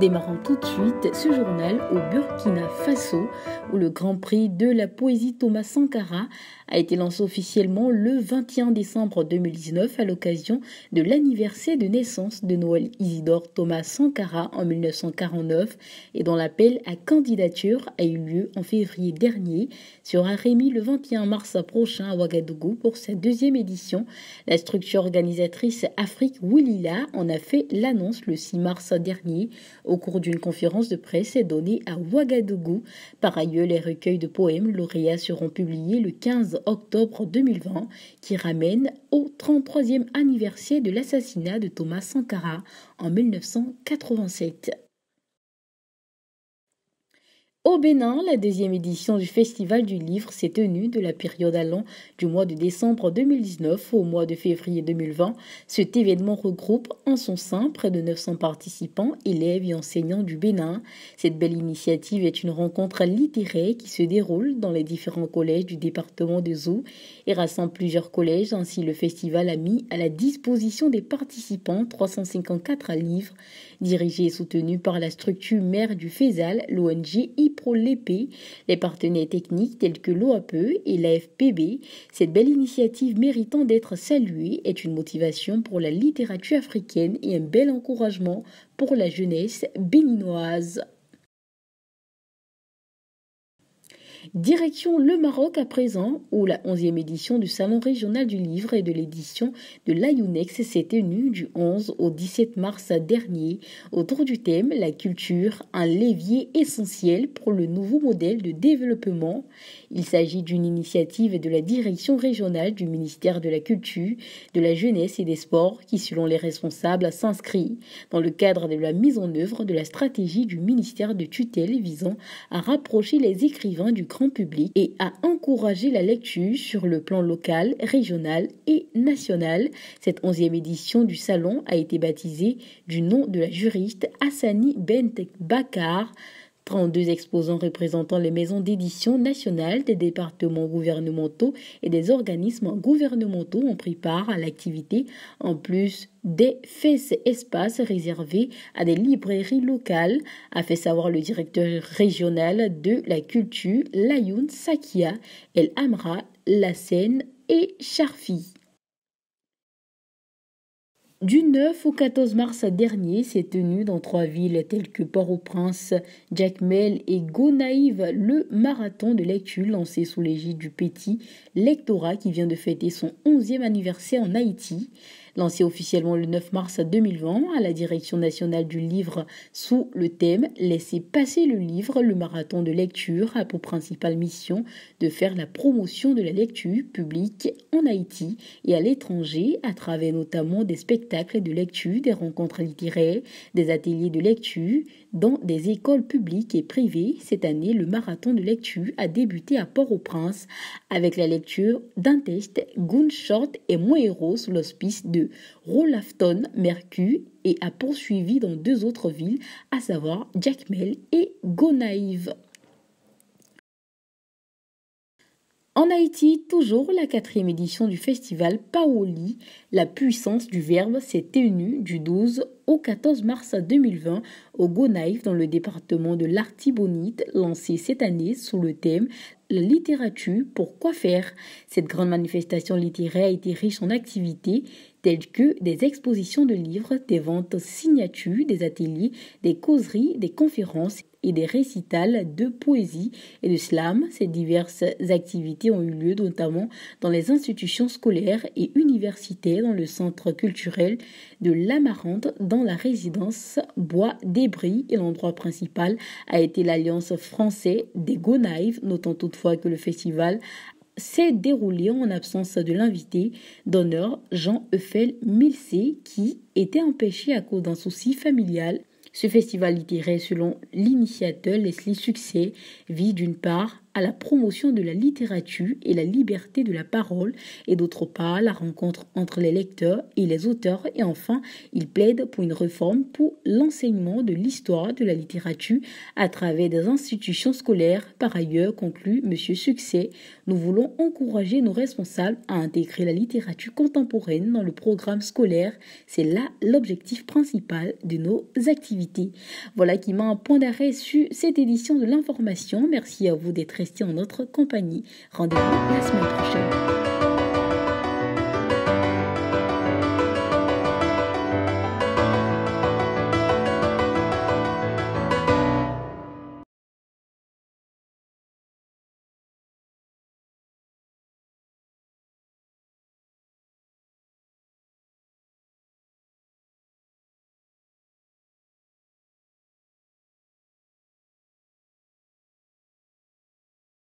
Démarrant tout de suite ce journal au Burkina Faso, où le Grand Prix de la poésie Thomas Sankara a été lancé officiellement le 21 décembre 2019 à l'occasion de l'anniversaire de naissance de Noël Isidore Thomas Sankara en 1949 et dont l'appel à candidature a eu lieu en février dernier, sera rémi le 21 mars prochain à Ouagadougou pour sa deuxième édition. La structure organisatrice Afrique Willila en a fait l'annonce le 6 mars dernier au cours d'une conférence de presse donnée à Ouagadougou, par ailleurs, les recueils de poèmes lauréats seront publiés le 15 octobre 2020, qui ramène au 33e anniversaire de l'assassinat de Thomas Sankara en 1987. Au Bénin, la deuxième édition du Festival du Livre s'est tenue de la période allant du mois de décembre 2019 au mois de février 2020. Cet événement regroupe en son sein près de 900 participants, élèves et enseignants du Bénin. Cette belle initiative est une rencontre littéraire qui se déroule dans les différents collèges du département de Zou et rassemble plusieurs collèges. Ainsi, le festival a mis à la disposition des participants 354 livres, dirigés et soutenus par la structure mère du FESAL, l'ONG pro les partenaires techniques tels que l'OAPE et la FPB. Cette belle initiative méritant d'être saluée est une motivation pour la littérature africaine et un bel encouragement pour la jeunesse béninoise. Direction le Maroc à présent, où la 11e édition du Salon régional du livre et de l'édition de l'Ayunex s'est tenue du 11 au 17 mars dernier autour du thème La culture, un levier essentiel pour le nouveau modèle de développement. Il s'agit d'une initiative de la direction régionale du ministère de la Culture, de la Jeunesse et des Sports qui, selon les responsables, s'inscrit dans le cadre de la mise en œuvre de la stratégie du ministère de tutelle visant à rapprocher les écrivains du public et a encouragé la lecture sur le plan local, régional et national. Cette onzième édition du salon a été baptisée du nom de la juriste Hassani Bentek Bakar 32 exposants représentant les maisons d'édition nationales des départements gouvernementaux et des organismes gouvernementaux ont pris part à l'activité, en plus des fesses espaces réservés à des librairies locales, a fait savoir le directeur régional de la culture, Layoun Sakia El Amra, La Seine et Charfi. Du 9 au 14 mars dernier, s'est tenu dans trois villes telles que Port-au-Prince, Jacmel et Gonaïve le marathon de lecture lancé sous l'égide du Petit Lectorat qui vient de fêter son 11e anniversaire en Haïti. Lancé officiellement le 9 mars 2020 à la direction nationale du livre sous le thème Laissez passer le livre, le marathon de lecture a pour principale mission de faire la promotion de la lecture publique en Haïti et à l'étranger à travers notamment des spectacles de lecture, des rencontres littéraires, des ateliers de lecture dans des écoles publiques et privées. Cette année, le marathon de lecture a débuté à Port-au-Prince avec la lecture d'un texte Gunshot et Moïro sous l'hospice de de Rolafton, Mercu et a poursuivi dans deux autres villes, à savoir Jackmel et Gonaïve. En Haïti, toujours la quatrième édition du festival Paoli, la puissance du verbe, s'est tenue du 12 au 14 mars 2020 au Gonaïf dans le département de l'Artibonite, lancé cette année sous le thème La littérature, pourquoi faire Cette grande manifestation littéraire a été riche en activités telles que des expositions de livres, des ventes signatures, des ateliers, des causeries, des conférences et des récitals de poésie et de slam. Ces diverses activités ont eu lieu notamment dans les institutions scolaires et universitaires, dans le centre culturel de l'Amarante, dans la résidence Bois d'Ébris et l'endroit principal a été l'Alliance française des Gonaïves. Notons toutefois que le festival s'est déroulé en absence de l'invité d'honneur Jean-Euphel milcé qui était empêché à cause d'un souci familial ce festival littéraire, selon l'initiateur Leslie Succès, vit d'une part à la promotion de la littérature et la liberté de la parole, et d'autre part la rencontre entre les lecteurs et les auteurs, et enfin il plaide pour une réforme pour l'enseignement de l'histoire de la littérature à travers des institutions scolaires. Par ailleurs, conclut M. Succès, nous voulons encourager nos responsables à intégrer la littérature contemporaine dans le programme scolaire. C'est là l'objectif principal de nos activités. Voilà qui m'a un point d'arrêt sur cette édition de l'information. Merci à vous d'être Restez en notre compagnie. Rendez-vous la semaine prochaine.